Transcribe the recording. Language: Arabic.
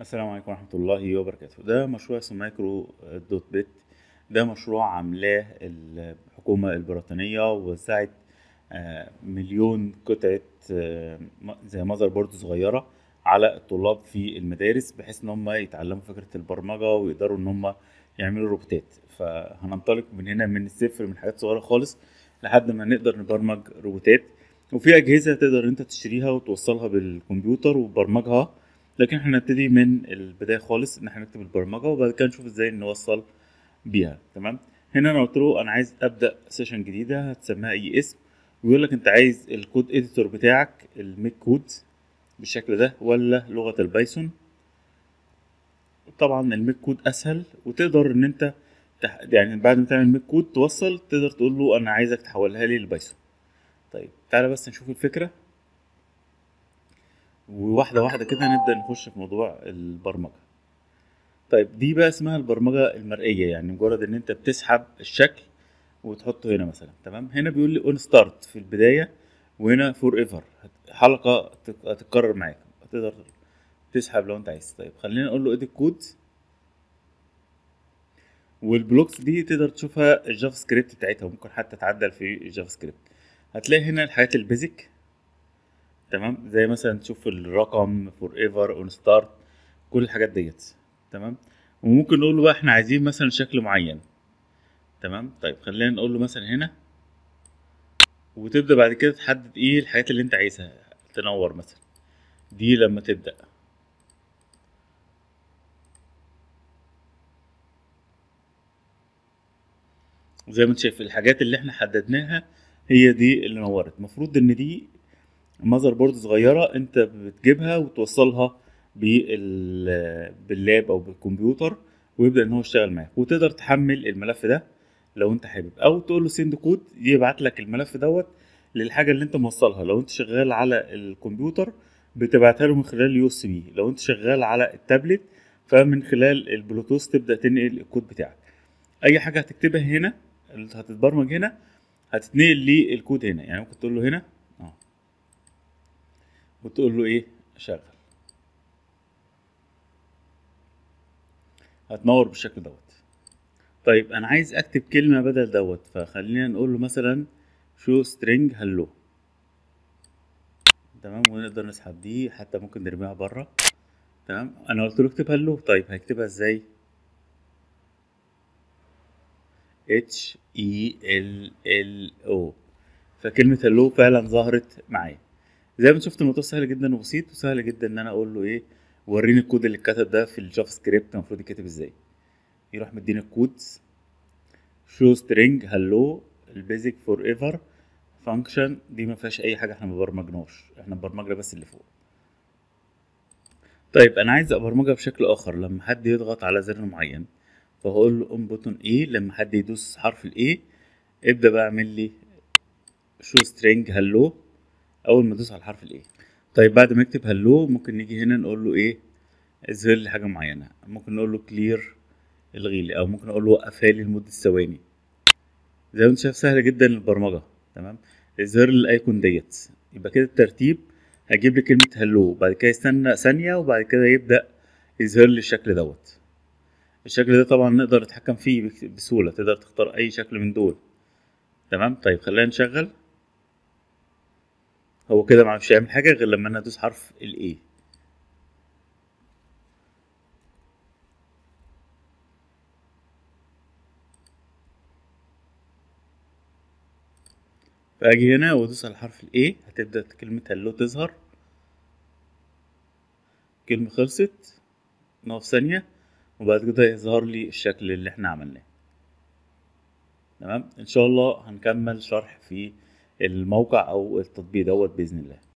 السلام عليكم ورحمة الله وبركاته ده مشروع اسمه مايكرو دوت بيت ده مشروع عاملاه الحكومة البريطانية وسعة آه، مليون قطعة آه، زي ماذر بورد صغيرة على الطلاب في المدارس بحيث ان هم يتعلموا فكرة البرمجة ويقدروا ان هم يعملوا روبوتات فهننطلق من هنا من الصفر من حاجات صغيرة خالص لحد ما نقدر نبرمج روبوتات وفي اجهزة تقدر انت تشتريها وتوصلها بالكمبيوتر وتبرمجها لكن احنا هنبتدي من البدايه خالص ان احنا نكتب البرمجه وبعد كده نشوف ازاي نوصل بيها تمام هنا انا قلت له انا عايز ابدا سيشن جديده هتسميها اي اسم ويقول لك انت عايز الكود اديتور بتاعك الميك كود بالشكل ده ولا لغه البايثون طبعا الميك كود اسهل وتقدر ان انت تح... يعني بعد ما تعمل ميك كود توصل تقدر تقول له انا عايزك تحولها لي البايثون طيب تعالى بس نشوف الفكره وواحده واحده كده نبدا نخش في موضوع البرمجه طيب دي بقى اسمها البرمجه المرئيه يعني مجرد ان انت بتسحب الشكل وتحطه هنا مثلا تمام هنا بيقول لي اون ستارت في البدايه وهنا فور ايفر حلقه هتتكرر معاك تقدر تسحب لو انت عايز طيب خلينا نقول له اديت كود والبلوكس دي تقدر تشوفها الجافا سكريبت بتاعتها ممكن حتى تعدل في الجافا سكريبت هتلاقي هنا الحاجات البيزك تمام زي مثلا تشوف الرقم فور ايفر اون ستارت كل الحاجات ديت تمام وممكن نقول له بقى احنا عايزين مثلا شكل معين تمام طيب خلينا نقول له مثلا هنا وتبدا بعد كده تحدد ايه الحاجات اللي انت عايزها تنور مثلا دي لما تبدا زي ما انت شايف الحاجات اللي احنا حددناها هي دي اللي نورت المفروض ان دي ماذر بورد صغيره انت بتجيبها وتوصلها باللاب او بالكمبيوتر ويبدا ان هو يشتغل معاك وتقدر تحمل الملف ده لو انت حابب او تقول له سند كود يبعت لك الملف دوت للحاجه اللي انت موصلها لو انت شغال على الكمبيوتر بتبعتها له من خلال اليو اس بي لو انت شغال على التابلت فمن خلال البلوتوث تبدا تنقل الكود بتاعك اي حاجه هتكتبها هنا هتتبرمج هنا هتتنقل للكود هنا يعني ممكن تقول له هنا وتقول له ايه شغل هتنور بالشكل دوت طيب انا عايز اكتب كلمه بدل دوت فخلينا نقول له مثلا شو string هلو تمام ونقدر نسحب دي حتى ممكن نرميها بره تمام انا قلت له اكتب هلو طيب هيكتبها ازاي h e l l o فكلمه هلو فعلا ظهرت معايا زي ما شفت الموضوع سهل جدا وبسيط وسهل جدا ان انا اقول له ايه وريني الكود اللي اتكتب ده في الجافا سكريبت المفروض يتكتب ازاي يروح مديني الكود شو سترينج هلو البيزك فور ايفر فانكشن دي ما فيهاش اي حاجه احنا ما برمجناش احنا برمجنا بس اللي فوق طيب انا عايز ابرمجها بشكل اخر لما حد يضغط على زر معين فهقول له اون بوتون ايه لما حد يدوس حرف الايه ابدا بقى اعمل لي شو سترينج هلو اول ما تدوس على الحرف الايه طيب بعد ما اكتب هلو ممكن نيجي هنا نقول له ايه اظهر لي حاجه معينه ممكن نقول له كلير الغيلي او ممكن اقول له وقفها لي لمده ثواني زي ما انت شايف سهله جدا البرمجه تمام اظهر لي الايكون ديت يبقى كده الترتيب هجيب لي كلمه هلو بعد كده يستنى ثانيه وبعد كده يبدا يظهر لي الشكل دوت الشكل ده طبعا نقدر نتحكم فيه بسهوله تقدر تختار اي شكل من دول تمام طيب خلينا نشغل هو كده عرفش يعمل حاجه غير لما انا ادوس حرف الاي فاجي هنا وادوس على حرف الاي هتبدا كلمه هلو تظهر كلمه خلصت نقف ثانيه وبعد كده يظهر لي الشكل اللي احنا عملناه تمام ان شاء الله هنكمل شرح في الموقع او التطبيق دوت باذن الله